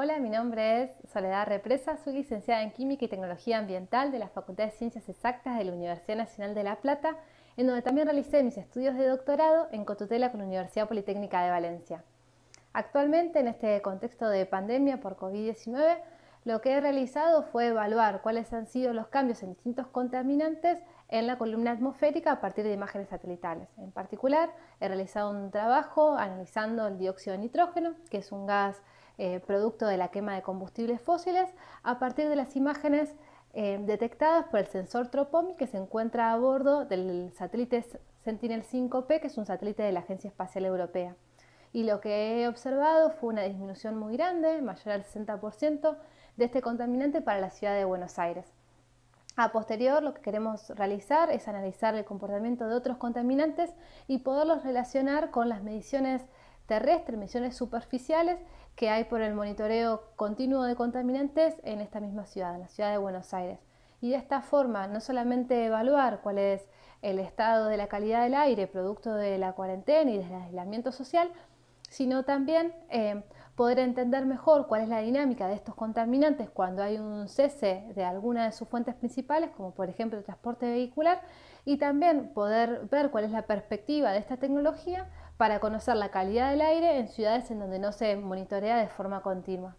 Hola, mi nombre es Soledad Represa, soy licenciada en Química y Tecnología Ambiental de la Facultad de Ciencias Exactas de la Universidad Nacional de La Plata, en donde también realicé mis estudios de doctorado en cotutela con la Universidad Politécnica de Valencia. Actualmente, en este contexto de pandemia por COVID-19, lo que he realizado fue evaluar cuáles han sido los cambios en distintos contaminantes en la columna atmosférica a partir de imágenes satelitales. En particular, he realizado un trabajo analizando el dióxido de nitrógeno, que es un gas eh, producto de la quema de combustibles fósiles a partir de las imágenes eh, detectadas por el sensor TROPOMI que se encuentra a bordo del satélite Sentinel-5P, que es un satélite de la Agencia Espacial Europea. Y lo que he observado fue una disminución muy grande, mayor al 60%, de este contaminante para la ciudad de Buenos Aires. A posterior, lo que queremos realizar es analizar el comportamiento de otros contaminantes y poderlos relacionar con las mediciones terrestres, emisiones superficiales que hay por el monitoreo continuo de contaminantes en esta misma ciudad, en la ciudad de Buenos Aires. Y de esta forma, no solamente evaluar cuál es el estado de la calidad del aire producto de la cuarentena y del aislamiento social, sino también eh, poder entender mejor cuál es la dinámica de estos contaminantes cuando hay un cese de alguna de sus fuentes principales, como por ejemplo el transporte vehicular, y también poder ver cuál es la perspectiva de esta tecnología para conocer la calidad del aire en ciudades en donde no se monitorea de forma continua.